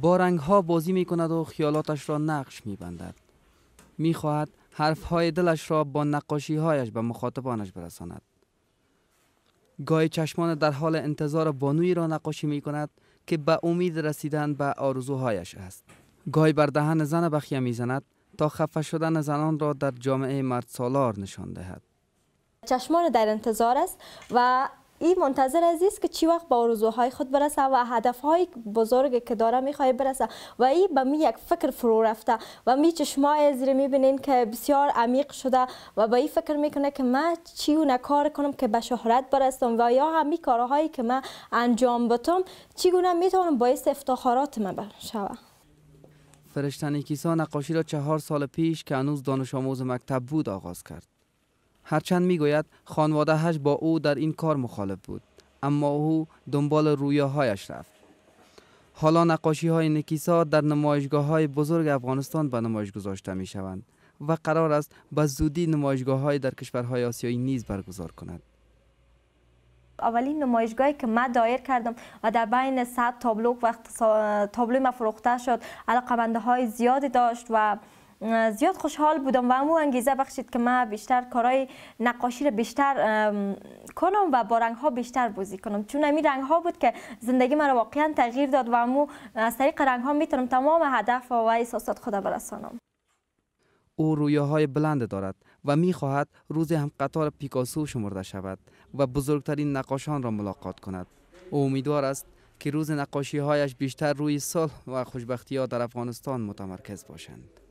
با رنگ ها بازی می کند و خیالاتش را نقش می بندد. می خواهد حرف های دلش را با نقاشی هایش به مخاطبانش برساند. گاهی چشمان در حال انتظار بانوی را نقاشی می کند که به امید رسیدن به آرزوهایش است. گاهی بر دهن زن بخیه می زند تا خفه شدن زنان را در جامعه مرد سالار نشان دهد. چشمان در انتظار است و این منتظر عزیز که چی وقت با آرزوهای خود برسه و هدفهای بزرگ که داره میخوای برسه و ای به می یک فکر فرو رفته و می چشمای زیر میبینین که بسیار عمیق شده و به این فکر میکنه که من چی و نکار کنم که به شهرت برسم و یا همی کارهایی که من انجام چی گونه میتونم باعث افتخارات من بشوم فرشتن کیسا نقاشی را چهار سال پیش که هنوز دانش آموز مکتب بود آغاز کرد. هرچند میگوید خانوادهش با او در این کار مخالف بود اما او دنبال رویاهایش رفت حالا نقاشی های نکیسا در نمایشگاه های بزرگ افغانستان به نمایش گذاشته می و قرار است به زودی نمایشگاه های در کشورهای آسیایی نیز برگزار کند. اولین نمایشگاهی که من دایر کردم و در بین صد تابلو وقت تابلو ما فروخته شد علاقمنده های زیادی داشت و زیاد خوشحال بودم و امو انگیزه بخشید که من بیشتر کارهای نقاشی را بیشتر کنم و با رنگ ها بیشتر بازی کنم چون امی رنگ ها بود که زندگی مرا واقعا تغییر داد و امو از طریق رنگ ها میتونم تمام هدف و احساسات خود برسانم او های بلند دارد و می خواهد روز هم قطار پیکاسو شمرده شود و بزرگترین نقاشان را ملاقات کند او امیدوار است که روز نقاشی هایش بیشتر روی صلح و خوشبختی ها در افغانستان متمرکز باشند